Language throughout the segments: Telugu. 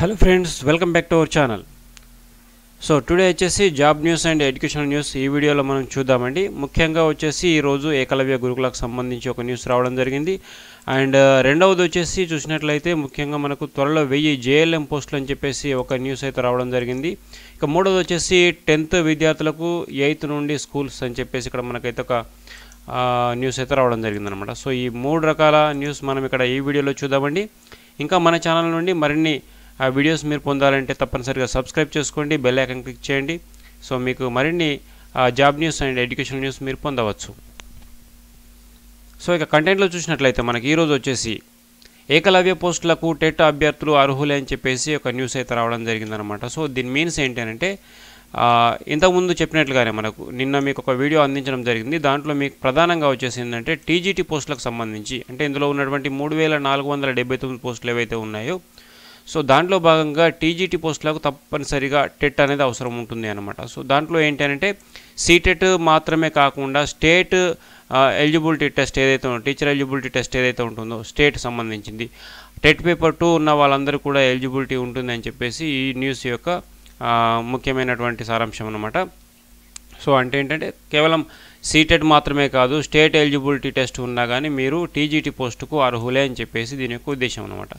hello friends welcome back to our channel so today వచ్చేసి job news and educational news ఈ వీడియోలో మనం చూద్దామండి ముఖ్యంగా వచ్చేసి ఈరోజు ఏకలవ్య గురుకులకు సంబంధించి ఒక న్యూస్ రావడం జరిగింది అండ్ uh, రెండవది వచ్చేసి చూసినట్లయితే ముఖ్యంగా మనకు త్వరలో వెయ్యి జేఎల్ఎం పోస్టులు అని చెప్పేసి ఒక న్యూస్ అయితే రావడం జరిగింది ఇక మూడవది వచ్చేసి టెన్త్ విద్యార్థులకు ఎయిత్ నుండి స్కూల్స్ అని చెప్పేసి ఇక్కడ మనకైతే ఒక న్యూస్ అయితే రావడం జరిగిందనమాట సో ఈ మూడు రకాల న్యూస్ మనం ఇక్కడ ఈ వీడియోలో చూద్దామండి ఇంకా మన ఛానల్ నుండి మరిన్ని ఆ వీడియోస్ మీరు పొందాలంటే తప్పనిసరిగా సబ్స్క్రైబ్ చేసుకోండి బెల్ ఐకన్ క్లిక్ చేయండి సో మీకు మరిన్ని job news and education news మీరు పొందవచ్చు సో ఇక కంటెంట్లో చూసినట్లయితే మనకి ఈరోజు వచ్చేసి ఏకలవ్య పోస్టులకు టెట్ అభ్యర్థులు అర్హులే అని చెప్పేసి ఒక న్యూస్ అయితే రావడం జరిగిందనమాట సో దీని మీన్స్ ఏంటంటే ఇంతకుముందు చెప్పినట్లుగానే మనకు నిన్న మీకు ఒక వీడియో అందించడం జరిగింది దాంట్లో మీకు ప్రధానంగా వచ్చేసి ఏంటంటే టీజీటీ పోస్టులకు సంబంధించి అంటే ఇందులో ఉన్నటువంటి మూడు వేల నాలుగు వందల డెబ్బై తొమ్మిది పోస్టులు ఏవైతే ఉన్నాయో సో దాంట్లో భాగంగా టీజీటీ పోస్టులకు తప్పనిసరిగా టెట్ అనేది అవసరం ఉంటుంది అనమాట సో దాంట్లో ఏంటంటే సీటెట్ మాత్రమే కాకుండా స్టేట్ ఎలిజిబిలిటీ టెస్ట్ ఏదైతే టీచర్ ఎలిజిబిలిటీ టెస్ట్ ఏదైతే ఉంటుందో స్టేట్ సంబంధించింది టెట్ పేపర్ టూ ఉన్న వాళ్ళందరూ కూడా ఎలిజిబిలిటీ ఉంటుందని చెప్పేసి ఈ న్యూస్ యొక్క ముఖ్యమైనటువంటి సారాంశం అనమాట సో అంటే ఏంటంటే కేవలం సీటెడ్ మాత్రమే కాదు స్టేట్ ఎలిజిబిలిటీ టెస్ట్ ఉన్నా కానీ మీరు టీజీటీ పోస్టుకు అర్హులే అని చెప్పేసి దీని యొక్క ఉద్దేశం అనమాట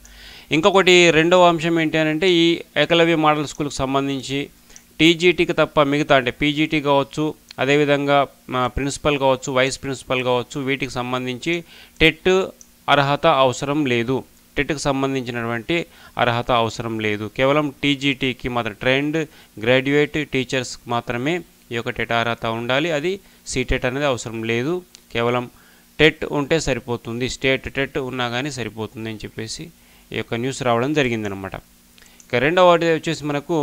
ఇంకొకటి రెండవ అంశం ఏంటి అని అంటే ఈ ఏకలవ్య మోడల్ స్కూల్కి సంబంధించి టీజీటీకి తప్ప మిగతా అంటే పీజీటీ కావచ్చు అదేవిధంగా ప్రిన్సిపల్ కావచ్చు వైస్ ప్రిన్సిపల్ కావచ్చు వీటికి సంబంధించి టెట్ అర్హత అవసరం లేదు టెట్కి సంబంధించినటువంటి అర్హత అవసరం లేదు కేవలం టీజీటీకి మాత్రం ట్రైన్డ్ గ్రాడ్యుయేట్ టీచర్స్కి మాత్రమే ఈ యొక్క టెట్ అర్హత ఉండాలి అది సీటెట్ అనేది అవసరం లేదు కేవలం టెట్ ఉంటే సరిపోతుంది స్టేట్ టెట్ ఉన్నా కానీ సరిపోతుంది అని చెప్పేసి ఈ యొక్క న్యూస్ రావడం జరిగిందనమాట ఇక రెండవది వచ్చేసి మనకు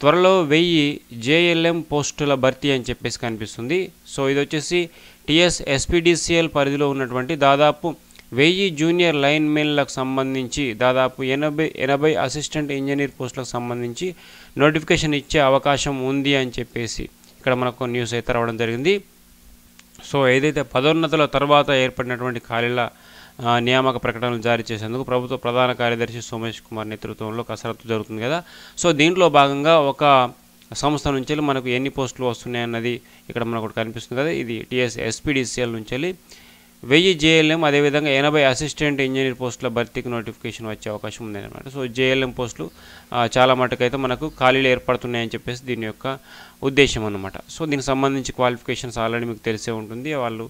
త్వరలో వెయ్యి జేఎల్ఎం పోస్టుల భర్తీ అని చెప్పేసి కనిపిస్తుంది సో ఇది వచ్చేసి టిఎస్ ఎస్పీడిసిఎల్ పరిధిలో ఉన్నటువంటి దాదాపు వెయ్యి జూనియర్ లైన్ మెన్లకు సంబంధించి దాదాపు ఎనభై ఎనభై అసిస్టెంట్ ఇంజనీర్ పోస్టులకు సంబంధించి నోటిఫికేషన్ ఇచ్చే అవకాశం ఉంది అని చెప్పేసి ఇక్కడ మనకు న్యూస్ అయితే రావడం జరిగింది సో ఏదైతే పదోన్నతుల తర్వాత ఏర్పడినటువంటి ఖాళీల నియామక ప్రకటనలు జారీ చేసేందుకు ప్రభుత్వ ప్రధాన కార్యదర్శి సోమేష్ కుమార్ నేతృత్వంలో కసరత్తు జరుగుతుంది కదా సో దీంట్లో భాగంగా ఒక సంస్థ నుంచి వెళ్ళి మనకు ఎన్ని పోస్టులు వస్తున్నాయి అన్నది ఇక్కడ మనకు కనిపిస్తుంది కదా ఇది టీఎస్ ఎస్పీడీసీఎల్ నుంచి వెయ్యి జేఎల్ఎం అదేవిధంగా ఎనభై అసిస్టెంట్ ఇంజనీర్ పోస్టుల భర్తీకి నోటిఫికేషన్ వచ్చే అవకాశం ఉందన్నమాట సో జేఎల్ఎం పోస్టులు చాలా మటుకైతే మనకు ఖాళీలు ఏర్పడుతున్నాయని చెప్పేసి దీని యొక్క ఉద్దేశం అనమాట సో దీనికి సంబంధించి క్వాలిఫికేషన్స్ ఆల్రెడీ మీకు తెలిసే ఉంటుంది వాళ్ళు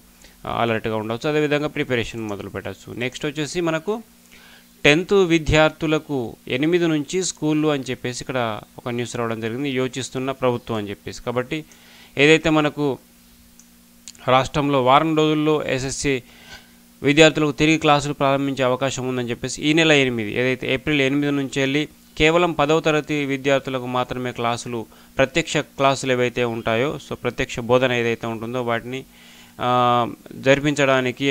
అలర్ట్గా ఉండవచ్చు అదేవిధంగా ప్రిపరేషన్ మొదలు పెట్టచ్చు నెక్స్ట్ వచ్చేసి మనకు టెన్త్ విద్యార్థులకు ఎనిమిది నుంచి స్కూళ్ళు అని చెప్పేసి ఇక్కడ ఒక న్యూస్ రావడం జరిగింది యోచిస్తున్న ప్రభుత్వం అని చెప్పేసి కాబట్టి ఏదైతే మనకు రాష్ట్రంలో వారం రోజుల్లో ఎస్ఎస్సి విద్యార్థులకు తిరిగి క్లాసులు ప్రారంభించే అవకాశం ఉందని చెప్పేసి ఈ నెల ఎనిమిది ఏదైతే ఏప్రిల్ ఎనిమిది నుంచి వెళ్ళి కేవలం పదవ తరగతి విద్యార్థులకు మాత్రమే క్లాసులు ప్రత్యక్ష క్లాసులు ఏవైతే ఉంటాయో సో ప్రత్యక్ష బోధన ఏదైతే ఉంటుందో వాటిని జరిపించడానికి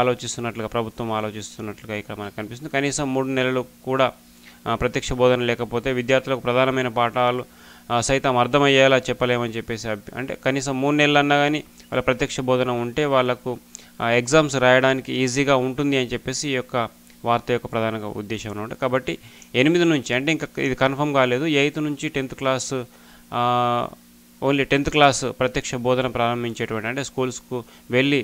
ఆలోచిస్తున్నట్లుగా ప్రభుత్వం ఆలోచిస్తున్నట్లుగా ఇక్కడ మనకు కనిపిస్తుంది కనీసం మూడు నెలలు కూడా ప్రత్యక్ష బోధన లేకపోతే విద్యార్థులకు ప్రధానమైన పాఠాలు సైతం అర్థమయ్యేలా చెప్పలేమని చెప్పేసి అంటే కనీసం మూడు నెలలు అన్నా కానీ వాళ్ళ ప్రత్యక్ష బోధన ఉంటే వాళ్ళకు ఎగ్జామ్స్ రాయడానికి ఈజీగా ఉంటుంది అని చెప్పేసి ఈ యొక్క వార్త యొక్క ప్రధాన ఉద్దేశం అనమాట కాబట్టి ఎనిమిది నుంచి అంటే ఇంకా ఇది కన్ఫర్మ్ కాలేదు ఎయిత్ నుంచి tenth class only tenth class ప్రత్యక్ష బోధన ప్రారంభించేటువంటి అంటే స్కూల్స్కు వెళ్ళి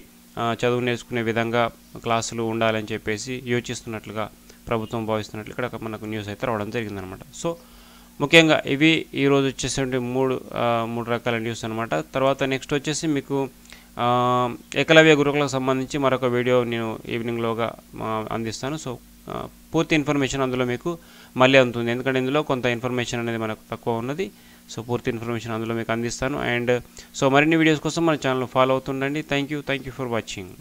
చదువు నేర్చుకునే విధంగా క్లాసులు ఉండాలని చెప్పేసి యోచిస్తున్నట్లుగా ప్రభుత్వం భావిస్తున్నట్లు ఇక్కడ మనకు న్యూస్ అయితే రావడం జరిగిందనమాట సో ముఖ్యంగా ఇవి ఈరోజు వచ్చేసి మూడు మూడు రకాల న్యూస్ అనమాట తర్వాత నెక్స్ట్ వచ్చేసి మీకు ఏకలవ్య గురుకులకు సంబంధించి మరొక వీడియో నేను ఈవినింగ్లోగా అందిస్తాను సో పూర్తి ఇన్ఫర్మేషన్ అందులో మీకు మళ్ళీ అందుతుంది ఎందుకంటే ఇందులో కొంత ఇన్ఫర్మేషన్ అనేది మనకు తక్కువ ఉన్నది సో పూర్తి ఇన్ఫర్మేషన్ అందులో మీకు అందిస్తాను అండ్ సో మరిన్ని వీడియోస్ కోసం మన ఛానల్ ఫాలో అవుతుండండి thank you thank you for watching